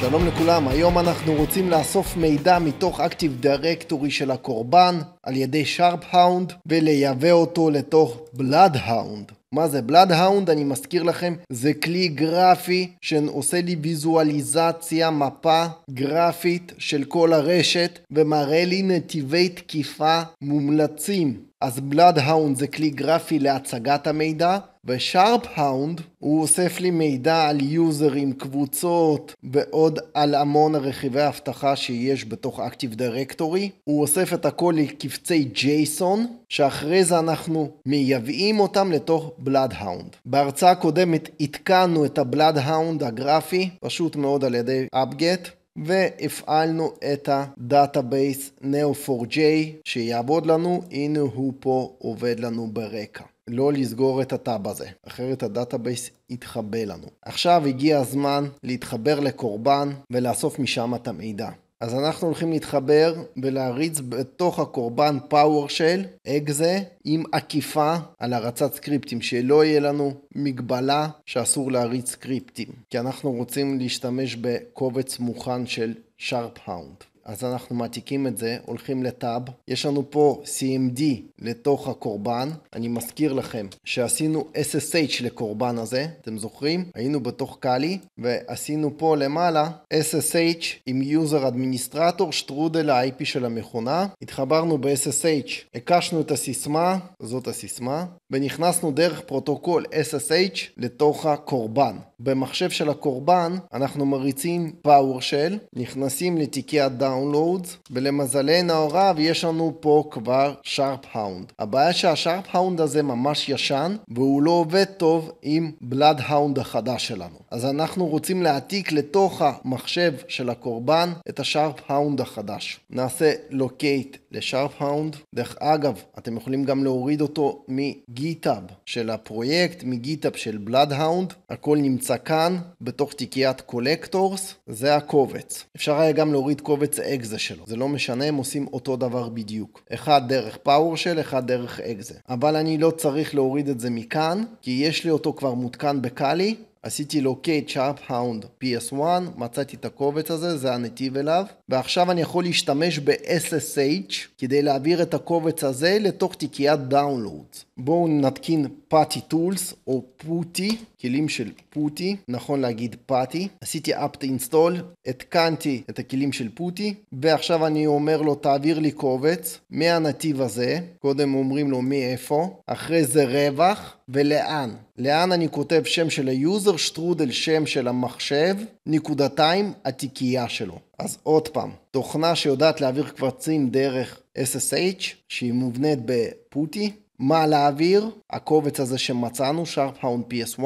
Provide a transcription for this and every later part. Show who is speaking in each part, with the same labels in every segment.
Speaker 1: שלום לכולם, היום אנחנו רוצים לאסוף מידע מתוך אקטיב דירקטורי של הקורבן על ידי SharpHound ולייבא אותו לתוך Bloodhound. מה זה בלאדהאונד? אני מזכיר לכם, זה כלי גרפי שעושה לי ויזואליזציה, מפה גרפית של כל הרשת ומראה לי נתיבי תקיפה מומלצים. אז בלאדהאונד זה כלי גרפי להצגת המידע, ושארפ האונד הוא אוסף לי מידע על יוזרים, קבוצות ועוד על המון רכיבי אבטחה שיש בתוך Active Directory. הוא אוסף את הכל לקבצי JSON, שאחרי זה אנחנו מייבאים אותם לתוך בלאדהאונד. בהרצאה הקודמת עדכנו את הבלאדהאונד הגרפי, פשוט מאוד על ידי אפגט, והפעלנו את הדאטאבייס Neo4j שיעבוד לנו, הנה הוא פה עובד לנו ברקע. לא לסגור את הטאב הזה, אחרת הדאטאבייס יתחבא לנו. עכשיו הגיע הזמן להתחבר לקורבן ולאסוף משם את המידע. אז אנחנו הולכים להתחבר ולהריץ בתוך הקורבן PowerShell, אקזה, עם עקיפה על הרצת סקריפטים, שלא יהיה לנו מגבלה שאסור להריץ סקריפטים, כי אנחנו רוצים להשתמש בקובץ מוכן של שרפהאונד. אז אנחנו מעתיקים את זה, הולכים לטאב. יש לנו פה CMD לתוך הקורבן. אני מזכיר לכם שעשינו SSH לקורבן הזה, אתם זוכרים? היינו בתוך קאלי, ועשינו פה למעלה SSH עם user administrator שטרודל ה-IP של המכונה. התחברנו ב-SSH, הקשנו את הסיסמה, זאת הסיסמה, ונכנסנו דרך פרוטוקול SSH לתוך הקורבן. במחשב של הקורבן אנחנו מריצים PowerShell, נכנסים לתיקי הדאון. דאונלואודס, ולמזלנו הרב יש לנו פה כבר שרפ האונד. הבעיה שהשרפ האונד הזה ממש ישן, והוא לא עובד טוב עם בלאד האונד החדש שלנו. אז אנחנו רוצים להעתיק לתוך המחשב של הקורבן את השרפ האונד החדש. נעשה לוקייט לשרפ האונד. דרך אגב, אתם יכולים גם להוריד אותו מגיטאב של הפרויקט, מגיטאב של בלאד האונד. הכל נמצא כאן, בתוך תיקיית קולקטורס, זה הקובץ. אפשר היה גם להוריד קובץ אקזה שלו. זה לא משנה, הם עושים אותו דבר בדיוק. אחד דרך של, אחד דרך אקזה. אבל אני לא צריך להוריד את זה מכאן, כי יש לי אותו כבר מותקן בקאלי, עשיתי לוקייט שרפהאונד PS1, מצאתי את הקובץ הזה, זה הנתיב אליו, ועכשיו אני יכול להשתמש ב-SSH כדי להעביר את הקובץ הזה לתוך תיקיית דאונלואודס. בואו נתקין פאטי טולס או פוטי, כלים של פוטי, נכון להגיד פאטי. עשיתי אפט אינסטול, התקנתי את הכלים של פוטי, ועכשיו אני אומר לו תעביר לי קובץ מהנתיב הזה, קודם אומרים לו מאיפה, אחרי זה רווח ולאן. לאן אני כותב שם של היוזר יוזר שטרודל שם של המחשב, נקודתיים התיקייה שלו. אז עוד פעם, תוכנה שיודעת להעביר קבצים דרך SSH, שהיא מובנית בפוטי, מה להעביר, הקובץ הזה שמצאנו, sharp-hound ps1,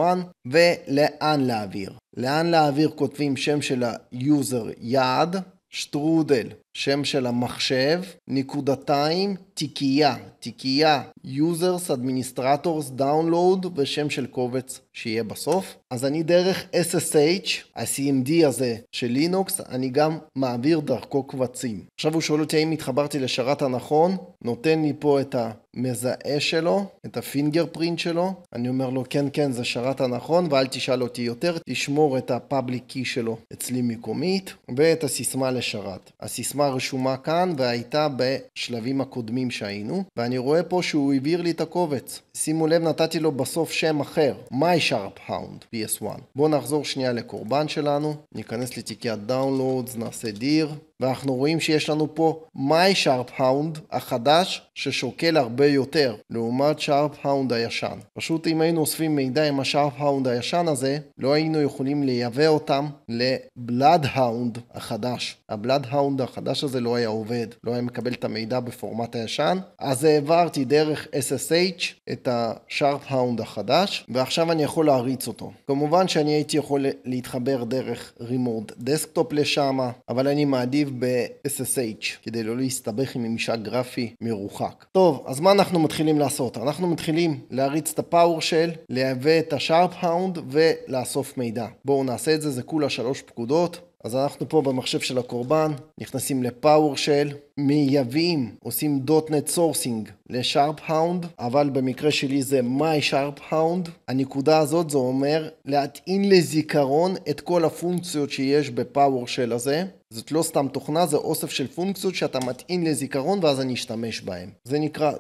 Speaker 1: ולאן להעביר. לאן להעביר כותבים שם של היוזר יעד, שטרודל שם של המחשב, נקודתיים, תיקייה, תיקייה, users, administrators, download ושם של קובץ שיהיה בסוף. אז אני דרך SSH, ה-CMD הזה של לינוקס, אני גם מעביר דרכו קבצים. עכשיו הוא שואל אותי האם התחברתי לשרת הנכון, נותן לי פה את המזהה שלו, את הפינגר פרינט שלו, אני אומר לו כן כן זה שרת הנכון ואל תשאל אותי יותר, תשמור את הפאבליק קי שלו אצלי מקומית ואת הסיסמה לשרת. הסיסמה הרשימה רשומה כאן והייתה בשלבים הקודמים שהיינו ואני רואה פה שהוא העביר לי את הקובץ שימו לב נתתי לו בסוף שם אחר My Sharp Hound PS1 בואו נחזור שנייה לקורבן שלנו ניכנס לתיקי הדאונלואודס נעשה דיר ואנחנו רואים שיש לנו פה מיי שרפ האונד החדש ששוקל הרבה יותר לעומת שרפ האונד הישן. פשוט אם היינו אוספים מידע עם השרפ האונד הישן הזה, לא היינו יכולים לייבא אותם לבלאד האונד החדש. הבלאד האונד החדש הזה לא היה עובד, לא היה מקבל את המידע בפורמט הישן, אז העברתי דרך SSH את השרפ האונד החדש, ועכשיו אני יכול להריץ אותו. כמובן שאני הייתי יכול להתחבר דרך רימורד דסקטופ לשם, אבל אני מעדיף להגיב ב-SSH, כדי לא להסתבך עם ממשק גרפי מרוחק. טוב, אז מה אנחנו מתחילים לעשות? אנחנו מתחילים להריץ את הפאור של, לייבא את השארפ האונד ולאסוף מידע. בואו נעשה את זה, זה כולה שלוש פקודות. אז אנחנו פה במחשב של הקורבן, נכנסים לפאוורשל, מייבאים, עושים דוטנט סורסינג לשארפ האונד, אבל במקרה שלי זה מיי שארפ האונד. הנקודה הזאת זה אומר להטעין לזיכרון את כל הפונקציות שיש בפאוורשל הזה, זאת לא סתם תוכנה, זה אוסף של פונקציות שאתה מתאים לזיכרון ואז אני אשתמש בהן. זה נקרא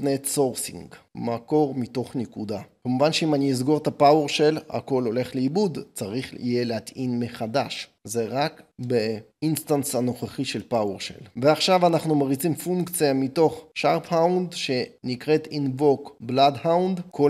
Speaker 1: .NET Sourcing, מקור מתוך נקודה. כמובן שאם אני אסגור את הפאוור של, הכל הולך לאיבוד, צריך יהיה להטעין מחדש. זה רק באינסטנס הנוכחי של פאוור של. ועכשיו אנחנו מריצים פונקציה מתוך שרפ שנקראת invoke bloodhound, כל